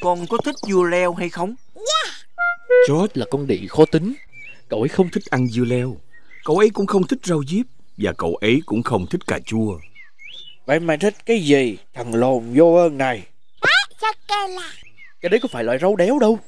Con có thích dưa leo hay không? George là con đĩ khó tính Cậu ấy không thích ăn dưa leo Cậu ấy cũng không thích rau diếp Và cậu ấy cũng không thích cà chua Vậy mày thích cái gì Thằng lồn vô ơn này Cái đấy có phải loại rau đéo đâu